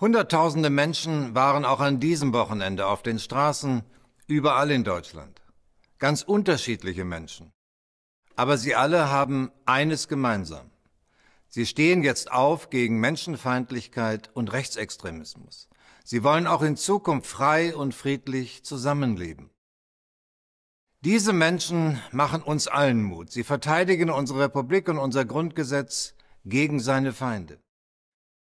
Hunderttausende Menschen waren auch an diesem Wochenende auf den Straßen überall in Deutschland. Ganz unterschiedliche Menschen. Aber sie alle haben eines gemeinsam. Sie stehen jetzt auf gegen Menschenfeindlichkeit und Rechtsextremismus. Sie wollen auch in Zukunft frei und friedlich zusammenleben. Diese Menschen machen uns allen Mut. Sie verteidigen unsere Republik und unser Grundgesetz gegen seine Feinde.